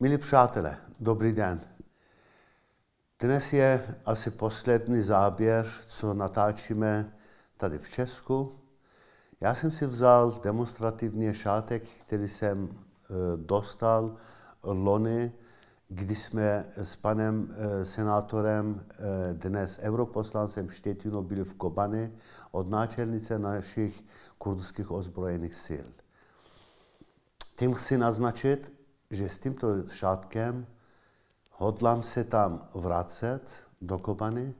Milí přátelé, dobrý den. Dnes je asi poslední záběr, co natáčíme tady v Česku. Já jsem si vzal demonstrativně šátek, který jsem e, dostal loni, když jsme s panem e, senátorem, e, dnes europoslancem Štětino, byli v Kobany od náčelnice našich kurdských ozbrojených sil. Tím chci naznačit, že s tímto šátkem hodlám se tam vracet do Kobany,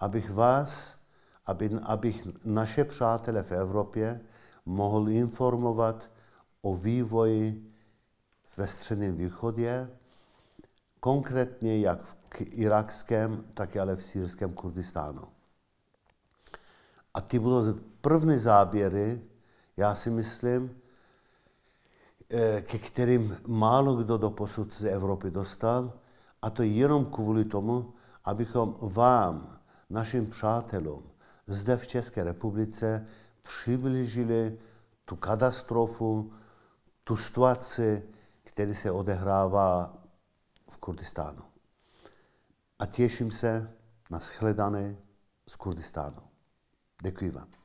abych vás, aby, abych naše přátele v Evropě mohl informovat o vývoji ve Středním východě, konkrétně jak v irakském, tak ale v sírském Kurdistánu. A ty budou první záběry, já si myslím, Eh, ke kterým málo kdo do posud z Evropy dostal, a to jenom kvůli tomu, abychom vám, našim přátelům, zde v České republice přiblížili tu katastrofu, tu situaci, která se odehrává v Kurdistánu. A těším se na shledané z Kurdistánu. Děkuji vám.